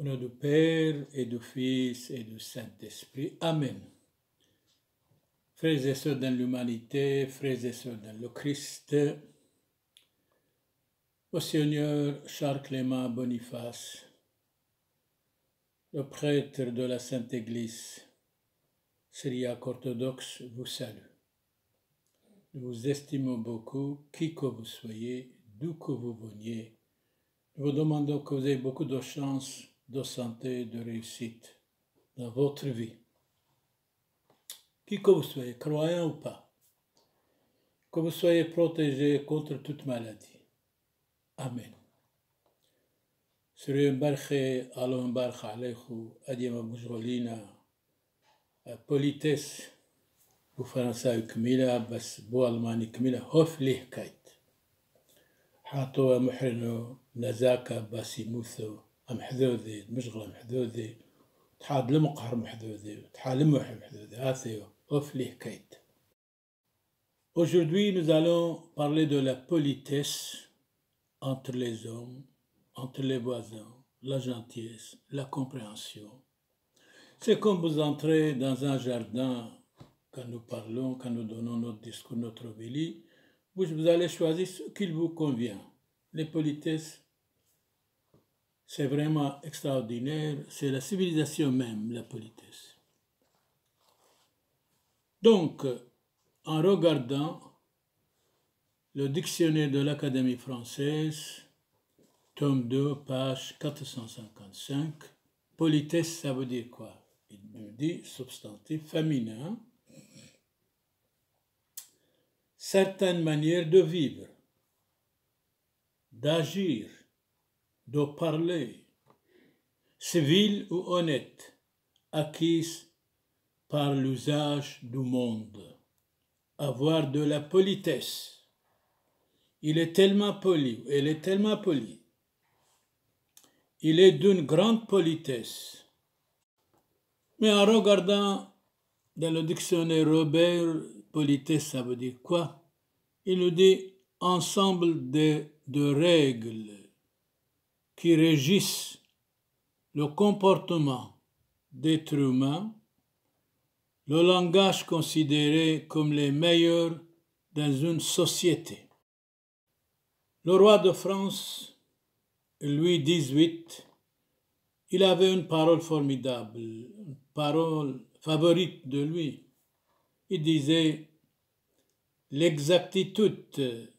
Au nom du Père et du Fils et du Saint-Esprit. Amen. Frères et sœurs dans l'humanité, frères et sœurs dans le Christ, au Seigneur Charles Clément Boniface, le prêtre de la Sainte Église, Syriac orthodoxe, vous salue. Nous vous estimons beaucoup, qui que vous soyez, d'où que vous veniez. Nous vous demandons que vous ayez beaucoup de chance de santé de réussite dans votre vie. Qui vous soyez, croyant ou pas, que vous soyez protégé contre toute maladie. Amen. Sri Barche Alon Mbarche, Alechou, Adema Boujolina, euh, Politesse, pour Français, Kmila, Bas, Boualmani, Kmila, Hof, Lihkait. Hato, Mouhreno, Nazaka, Basimoutho, Aujourd'hui, nous allons parler de la politesse entre les hommes, entre les voisins, la gentillesse, la compréhension. C'est comme vous entrez dans un jardin quand nous parlons, quand nous donnons notre discours, notre obélie, vous, vous allez choisir ce qu'il vous convient. Les politesses c'est vraiment extraordinaire. C'est la civilisation même, la politesse. Donc, en regardant le dictionnaire de l'Académie française, tome 2, page 455, politesse, ça veut dire quoi Il nous dit substantif féminin, certaines manières de vivre, d'agir, de parler, civil ou honnête, acquise par l'usage du monde. Avoir de la politesse. Il est tellement poli, elle est tellement polie. Il est d'une grande politesse. Mais en regardant dans le dictionnaire Robert, politesse, ça veut dire quoi Il nous dit ensemble des de règles qui régissent le comportement d'êtres humains, le langage considéré comme les meilleurs dans une société. Le roi de France, Louis XVIII, il avait une parole formidable, une parole favorite de lui. Il disait L'exactitude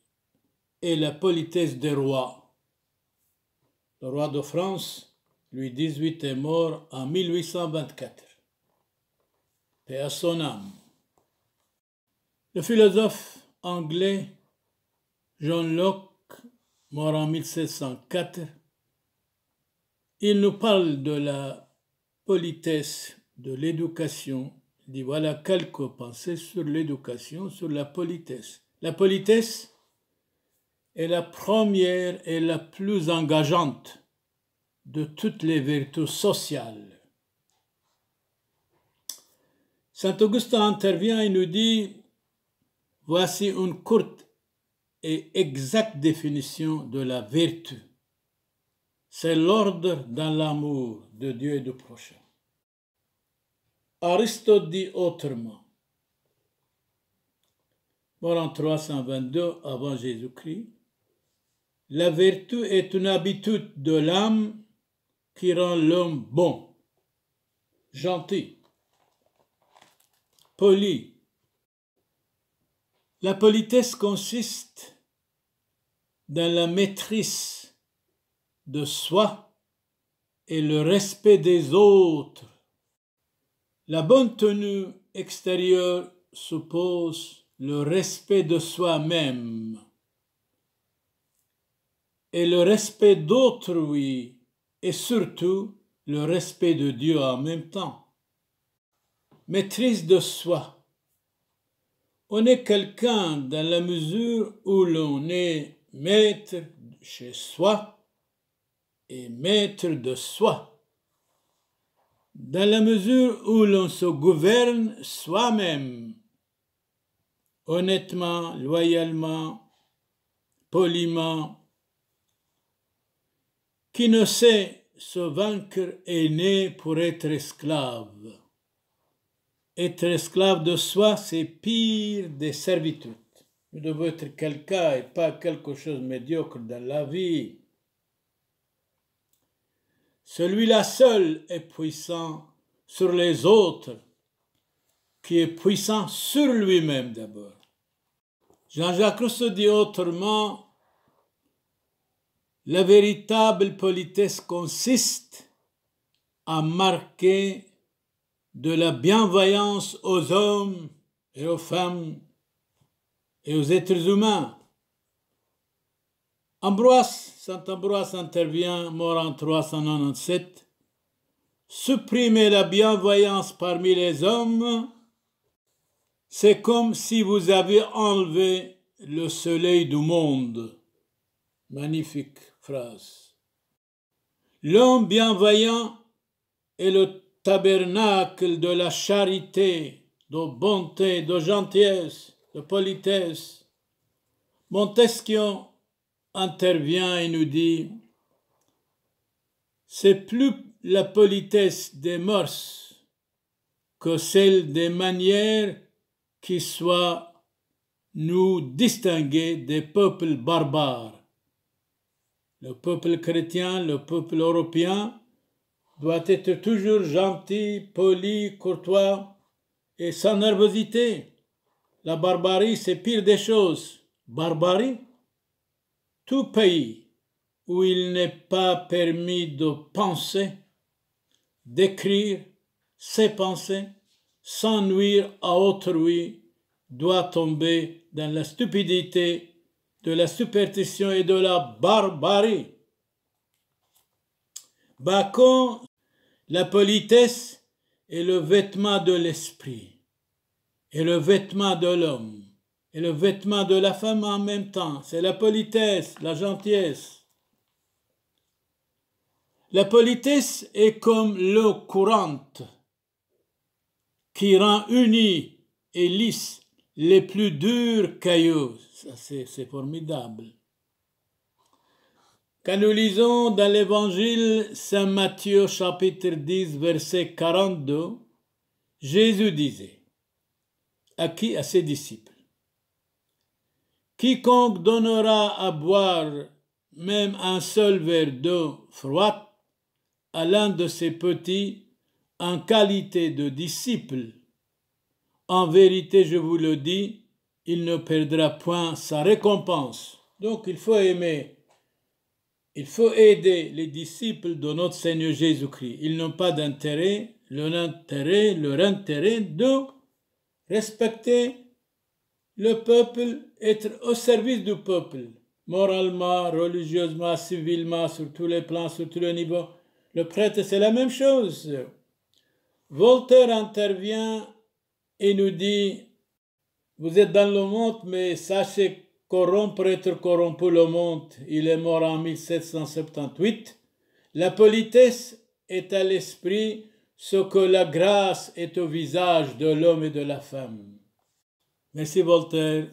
et la politesse des rois le roi de France, Louis XVIII, est mort en 1824. Paix à son âme. Le philosophe anglais John Locke, mort en 1704, il nous parle de la politesse, de l'éducation. Il dit voilà quelques pensées sur l'éducation, sur la politesse. La politesse, est la première et la plus engageante de toutes les vertus sociales. Saint Augustin intervient et nous dit, voici une courte et exacte définition de la vertu. C'est l'ordre dans l'amour de Dieu et du prochain. Aristote dit autrement, mort en 322 avant Jésus-Christ, la vertu est une habitude de l'âme qui rend l'homme bon, gentil, poli. La politesse consiste dans la maîtrise de soi et le respect des autres. La bonne tenue extérieure suppose le respect de soi-même et le respect d'autrui et surtout le respect de Dieu en même temps. Maîtrise de soi. On est quelqu'un dans la mesure où l'on est maître chez soi et maître de soi. Dans la mesure où l'on se gouverne soi-même, honnêtement, loyalement, poliment, qui ne sait se vaincre est né pour être esclave. Être esclave de soi, c'est pire des servitudes. Nous devons être quelqu'un et pas quelque chose de médiocre dans la vie. Celui-là seul est puissant sur les autres, qui est puissant sur lui-même d'abord. Jean-Jacques Rousseau dit autrement, la véritable politesse consiste à marquer de la bienveillance aux hommes et aux femmes et aux êtres humains. Ambroise, Saint Ambroise intervient, mort en 397. Supprimer la bienveillance parmi les hommes, c'est comme si vous aviez enlevé le soleil du monde. Magnifique phrase. L'homme bienveillant est le tabernacle de la charité, de bonté, de gentillesse, de politesse. Montesquieu intervient et nous dit C'est plus la politesse des mœurs que celle des manières qui soit nous distinguer des peuples barbares. Le peuple chrétien, le peuple européen doit être toujours gentil, poli, courtois et sans nervosité. La barbarie, c'est pire des choses. Barbarie Tout pays où il n'est pas permis de penser, d'écrire ses pensées, sans nuire à autrui, doit tomber dans la stupidité de la superstition et de la barbarie. Bacon, la politesse est le vêtement de l'esprit, et le vêtement de l'homme, et le vêtement de la femme en même temps. C'est la politesse, la gentillesse. La politesse est comme l'eau courante qui rend unie et lisse les plus durs cailloux. C'est formidable. Quand nous lisons dans l'évangile Saint Matthieu chapitre 10 verset 42, Jésus disait à qui à ses disciples Quiconque donnera à boire même un seul verre d'eau froide à l'un de ses petits en qualité de disciple en vérité, je vous le dis, il ne perdra point sa récompense. Donc il faut aimer, il faut aider les disciples de notre Seigneur Jésus-Christ. Ils n'ont pas d'intérêt, leur intérêt, leur intérêt de respecter le peuple, être au service du peuple, moralement, religieusement, civilement, sur tous les plans, sur tous les niveaux. Le prêtre, c'est la même chose. Voltaire intervient il nous dit, vous êtes dans le monde, mais sachez corrompre, être corrompu le monde. Il est mort en 1778. La politesse est à l'esprit ce que la grâce est au visage de l'homme et de la femme. Merci Voltaire.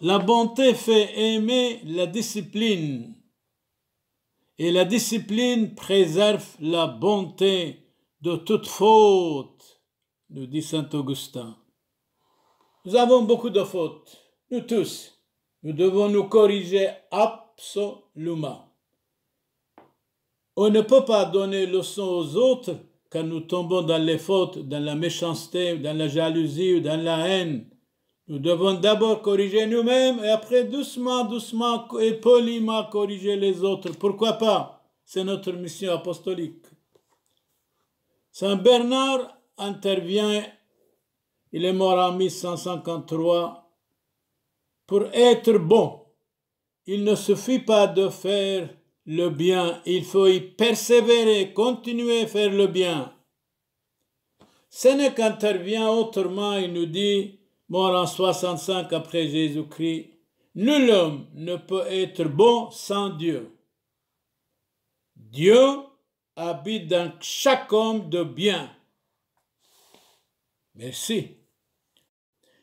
La bonté fait aimer la discipline et la discipline préserve la bonté de toute faute nous dit saint Augustin. Nous avons beaucoup de fautes, nous tous. Nous devons nous corriger absolument. On ne peut pas donner leçon aux autres quand nous tombons dans les fautes, dans la méchanceté, dans la jalousie ou dans la haine. Nous devons d'abord corriger nous-mêmes et après doucement, doucement et poliment corriger les autres. Pourquoi pas C'est notre mission apostolique. Saint Bernard intervient, il est mort en 1153, pour être bon, il ne suffit pas de faire le bien, il faut y persévérer, continuer à faire le bien. Sénèque intervient autrement, il nous dit, mort en 65 après Jésus-Christ, Nul homme ne peut être bon sans Dieu. Dieu habite dans chaque homme de bien. Merci.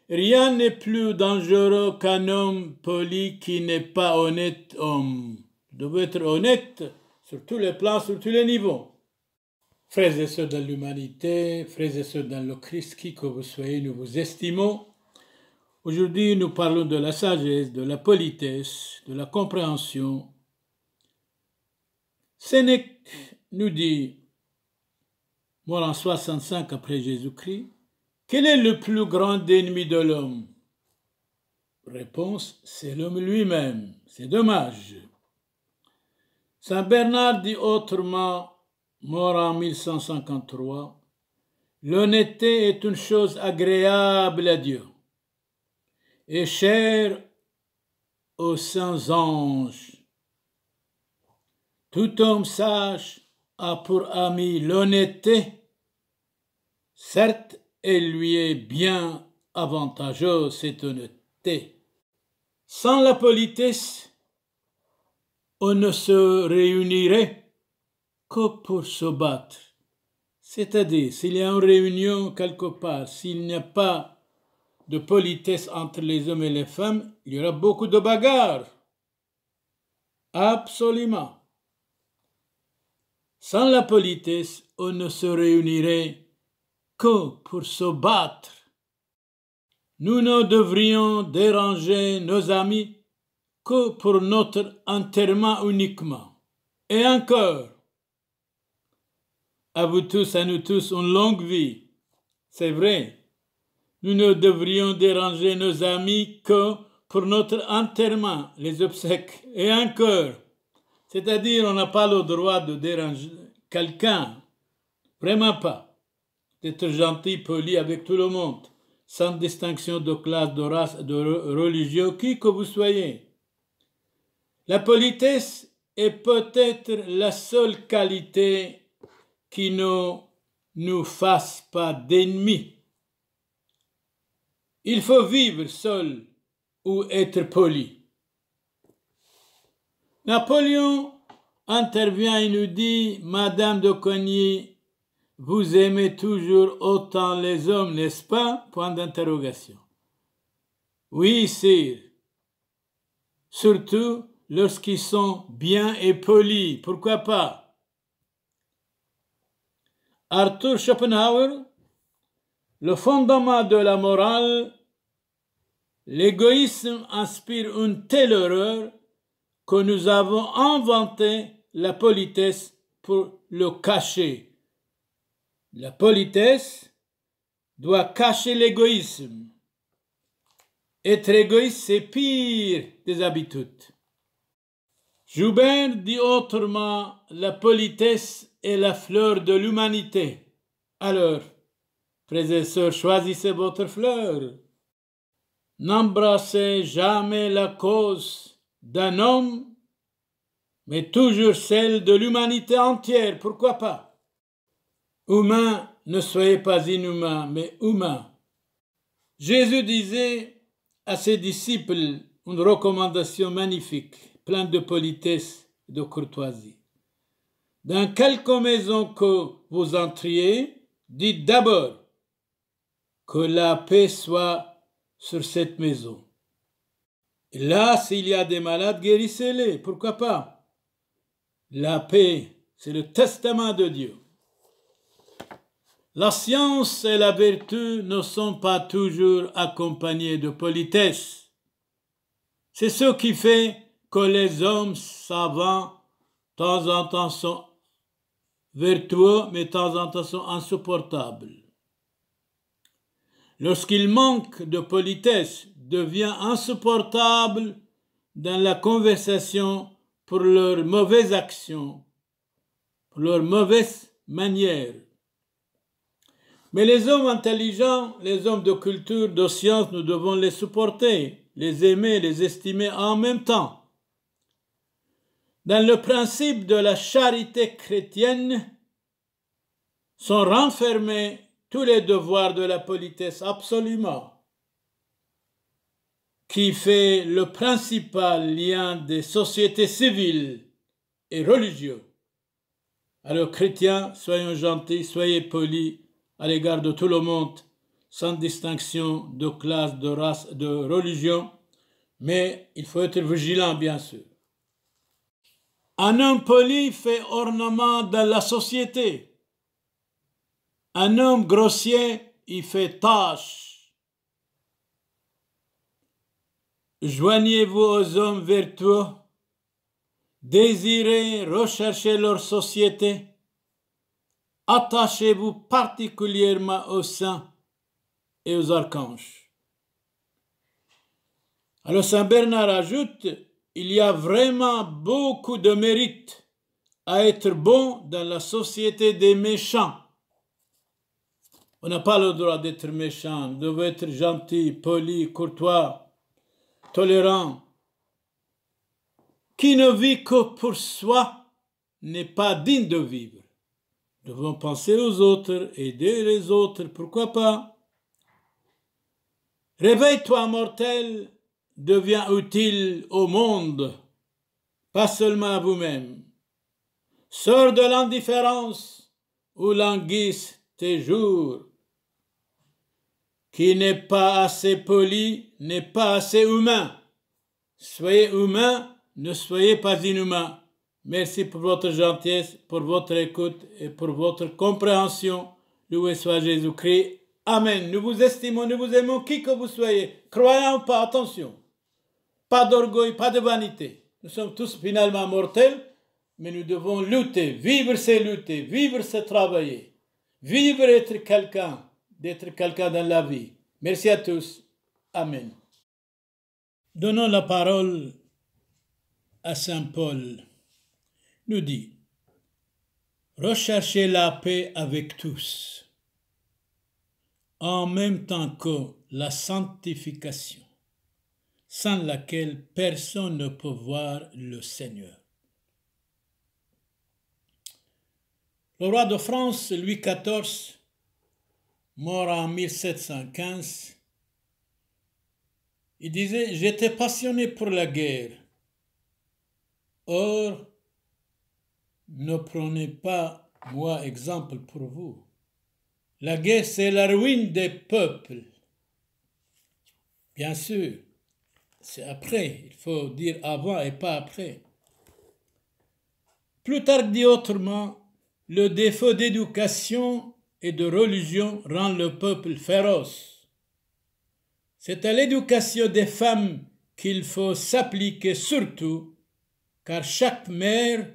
Rien n'est plus dangereux qu'un homme poli qui n'est pas honnête homme. Vous être honnête sur tous les plans, sur tous les niveaux. Frères et sœurs de l'humanité, frères et sœurs dans le Christ, qui que vous soyez, nous vous estimons. Aujourd'hui, nous parlons de la sagesse, de la politesse, de la compréhension. Sénèque nous dit, mort en 65 après Jésus-Christ, quel est le plus grand ennemi de l'homme Réponse, c'est l'homme lui-même. C'est dommage. Saint Bernard dit autrement, mort en 1153, L'honnêteté est une chose agréable à Dieu et chère aux saints anges. Tout homme sage a pour ami l'honnêteté. Certes, et lui est bien avantageux cette honnêteté. Sans la politesse, on ne se réunirait que pour se battre. C'est-à-dire, s'il y a une réunion quelque part, s'il n'y a pas de politesse entre les hommes et les femmes, il y aura beaucoup de bagarres. Absolument. Sans la politesse, on ne se réunirait que pour se battre. Nous ne devrions déranger nos amis que pour notre enterrement uniquement. Et encore, à vous tous, à nous tous, une longue vie. C'est vrai, nous ne devrions déranger nos amis que pour notre enterrement, les obsèques, et encore. C'est-à-dire, on n'a pas le droit de déranger quelqu'un, vraiment pas d'être gentil, poli avec tout le monde, sans distinction de classe, de race, de religion, qui que vous soyez. La politesse est peut-être la seule qualité qui ne nous fasse pas d'ennemis. Il faut vivre seul ou être poli. Napoléon intervient et nous dit, Madame de Cogny vous aimez toujours autant les hommes, n'est-ce pas Point d'interrogation. Oui, sire. Surtout lorsqu'ils sont bien et polis, pourquoi pas Arthur Schopenhauer, le fondement de la morale, l'égoïsme inspire une telle horreur que nous avons inventé la politesse pour le cacher, la politesse doit cacher l'égoïsme. Être égoïste, c'est pire des habitudes. Joubert dit autrement, la politesse est la fleur de l'humanité. Alors, frères et sœurs, choisissez votre fleur. N'embrassez jamais la cause d'un homme, mais toujours celle de l'humanité entière, pourquoi pas Humains, ne soyez pas inhumains, mais humains. Jésus disait à ses disciples une recommandation magnifique, pleine de politesse et de courtoisie. Dans quelque maison que vous entriez, dites d'abord que la paix soit sur cette maison. Et là, s'il y a des malades, guérissez-les, pourquoi pas. La paix, c'est le testament de Dieu. La science et la vertu ne sont pas toujours accompagnées de politesse. C'est ce qui fait que les hommes savants, de temps en temps, sont vertueux, mais de temps en temps, sont insupportables. Lorsqu'il manque de politesse, devient insupportable dans la conversation pour leurs mauvaises actions, pour leurs mauvaises manières. Mais les hommes intelligents, les hommes de culture, de science, nous devons les supporter, les aimer, les estimer en même temps. Dans le principe de la charité chrétienne sont renfermés tous les devoirs de la politesse absolument, qui fait le principal lien des sociétés civiles et religieuses. Alors chrétiens, soyons gentils, soyez polis, à l'égard de tout le monde, sans distinction de classe, de race, de religion, mais il faut être vigilant, bien sûr. Un homme poli fait ornement dans la société. Un homme grossier, il fait tâche. Joignez-vous aux hommes vertueux, désirez rechercher leur société, Attachez-vous particulièrement aux saints et aux archanges. Alors Saint Bernard ajoute, il y a vraiment beaucoup de mérite à être bon dans la société des méchants. On n'a pas le droit d'être méchant, de être gentil, poli, courtois, tolérant. Qui ne vit que pour soi n'est pas digne de vivre devons penser aux autres, aider les autres, pourquoi pas Réveille-toi, mortel, deviens utile au monde, pas seulement à vous-même. Sors de l'indifférence où languissent tes jours. Qui n'est pas assez poli n'est pas assez humain. Soyez humain, ne soyez pas inhumain. Merci pour votre gentillesse, pour votre écoute et pour votre compréhension. Loué soit Jésus-Christ. Amen. Nous vous estimons, nous vous aimons, qui que vous soyez, croyant ou pas, attention. Pas d'orgueil, pas de vanité. Nous sommes tous finalement mortels, mais nous devons lutter, vivre c'est lutter, vivre c'est travailler, vivre être quelqu'un, d'être quelqu'un dans la vie. Merci à tous. Amen. Donnons la parole à Saint Paul nous dit Recherchez la paix avec tous, en même temps que la sanctification, sans laquelle personne ne peut voir le Seigneur. Le roi de France, Louis XIV, mort en 1715, il disait, j'étais passionné pour la guerre. Or, ne prenez pas moi exemple pour vous. La guerre, c'est la ruine des peuples. Bien sûr, c'est après. Il faut dire avant et pas après. tard dit autrement, le défaut d'éducation et de religion rend le peuple féroce. C'est à l'éducation des femmes qu'il faut s'appliquer surtout, car chaque mère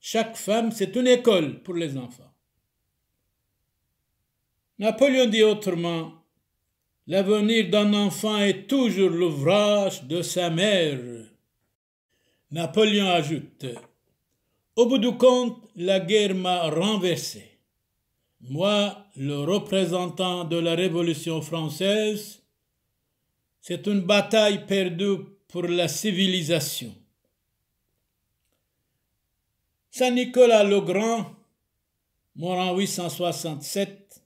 chaque femme, c'est une école pour les enfants. Napoléon dit autrement, L'avenir d'un enfant est toujours l'ouvrage de sa mère. Napoléon ajoute Au bout du compte, la guerre m'a renversé. Moi, le représentant de la Révolution française, c'est une bataille perdue pour la civilisation. Saint Nicolas le Grand, mort en 867,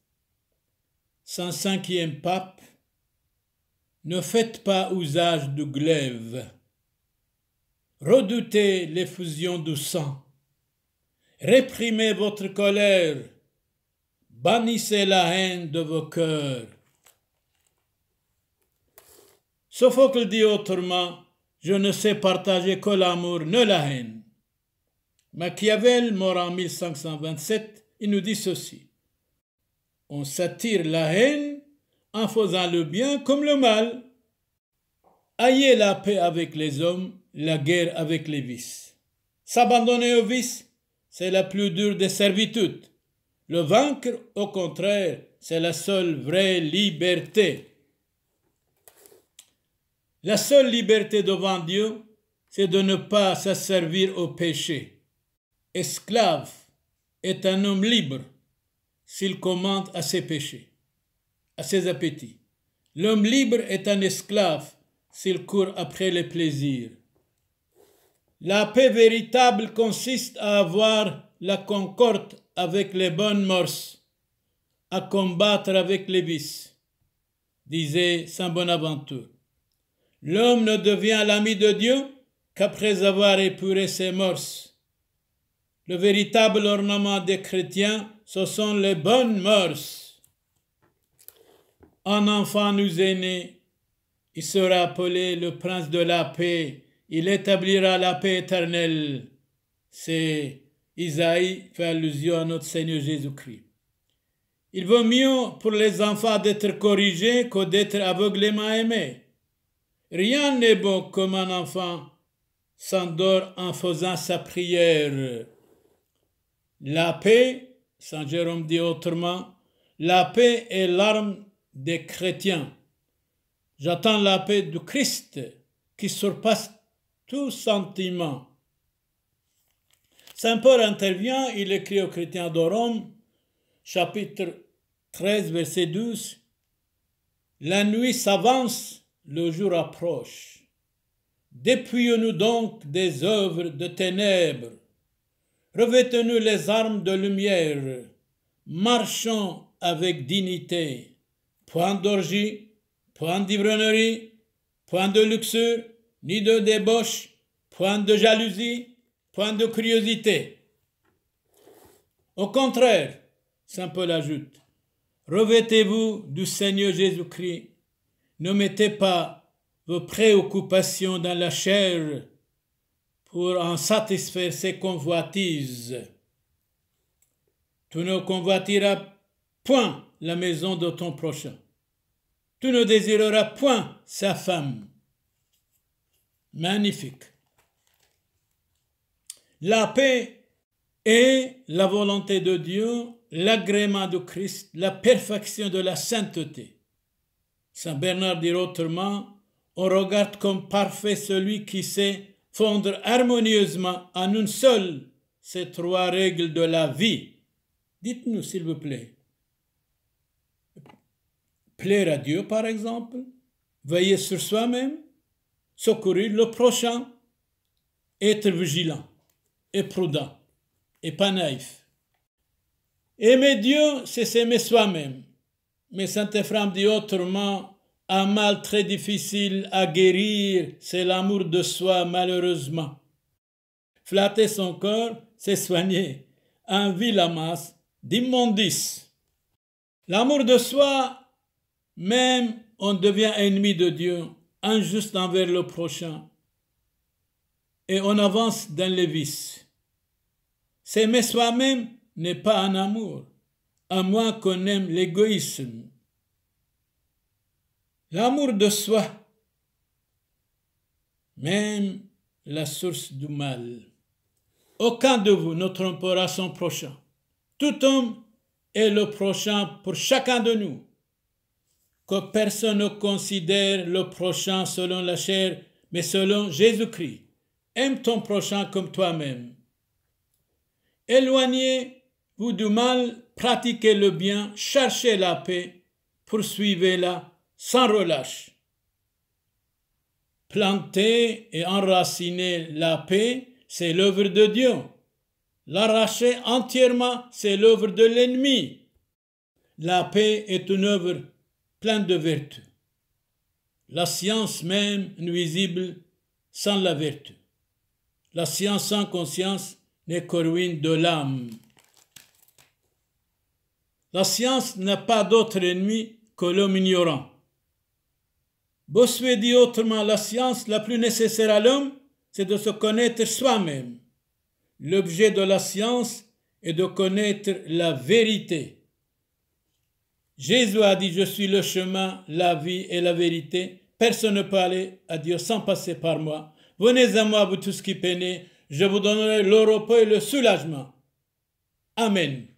105e pape, ne faites pas usage du glaive. Redoutez l'effusion du sang. Réprimez votre colère. Bannissez la haine de vos cœurs. Sophocle dit autrement, je ne sais partager que l'amour, ne la haine. Machiavel, mort en 1527, il nous dit ceci. On s'attire la haine en faisant le bien comme le mal. Ayez la paix avec les hommes, la guerre avec les vices. S'abandonner aux vices, c'est la plus dure des servitudes. Le vaincre, au contraire, c'est la seule vraie liberté. La seule liberté devant Dieu, c'est de ne pas s'asservir au péché esclave est un homme libre s'il commande à ses péchés, à ses appétits. L'homme libre est un esclave s'il court après les plaisirs. La paix véritable consiste à avoir la concorde avec les bonnes morses, à combattre avec les vices, disait Saint Bonaventure. L'homme ne devient l'ami de Dieu qu'après avoir épuré ses morses le véritable ornement des chrétiens, ce sont les bonnes mœurs. Un enfant nous est né, il sera appelé le prince de la paix, il établira la paix éternelle. C'est Isaïe fait allusion à notre Seigneur Jésus-Christ. Il vaut mieux pour les enfants d'être corrigés que d'être aveuglément aimés. Rien n'est bon comme un enfant s'endort en faisant sa prière. La paix, Saint Jérôme dit autrement, la paix est l'arme des chrétiens. J'attends la paix du Christ qui surpasse tout sentiment. Saint Paul intervient, il écrit aux chrétiens de Rome, chapitre 13, verset 12, La nuit s'avance, le jour approche. Dépouillons-nous donc des œuvres de ténèbres Revêtez-nous les armes de lumière, marchons avec dignité. Point d'orgie, point d'ivronnerie, point de luxure, ni de débauche, point de jalousie, point de curiosité. Au contraire, Saint Paul ajoute, revêtez-vous du Seigneur Jésus-Christ, ne mettez pas vos préoccupations dans la chair, pour en satisfaire ses convoitises. Tu ne convoitiras point la maison de ton prochain. Tu ne désireras point sa femme. Magnifique. La paix est la volonté de Dieu, l'agrément de Christ, la perfection de la sainteté. Saint Bernard dit autrement, on regarde comme parfait celui qui sait fondre harmonieusement en une seule ces trois règles de la vie. Dites-nous, s'il vous plaît. Plaire à Dieu, par exemple, veiller sur soi-même, secourir le prochain, être vigilant et prudent et pas naïf. Aimer Dieu, c'est s'aimer soi-même. Mais Saint Ephraim dit autrement, un mal très difficile à guérir, c'est l'amour de soi, malheureusement. Flatter son corps, c'est soigner. Un vil masse, d'immondices. L'amour de soi, même on devient ennemi de Dieu, injuste envers le prochain. Et on avance dans les vices. S'aimer soi-même n'est pas un amour, à moins qu'on aime l'égoïsme. L'amour de soi, même la source du mal. Aucun de vous ne trompera son prochain. Tout homme est le prochain pour chacun de nous. Que personne ne considère le prochain selon la chair, mais selon Jésus-Christ. Aime ton prochain comme toi-même. Éloignez-vous du mal, pratiquez le bien, cherchez la paix, poursuivez-la sans relâche, planter et enraciner la paix, c'est l'œuvre de Dieu. L'arracher entièrement, c'est l'œuvre de l'ennemi. La paix est une œuvre pleine de vertu. La science même nuisible sans la vertu. La science sans conscience n'est que ruine de l'âme. La science n'a pas d'autre ennemi que l'homme ignorant. Bossuet dit autrement, la science la plus nécessaire à l'homme, c'est de se connaître soi-même. L'objet de la science est de connaître la vérité. Jésus a dit, je suis le chemin, la vie et la vérité. Personne ne peut aller à Dieu sans passer par moi. Venez à moi, vous tous qui peinez, je vous donnerai le repos et le soulagement. Amen.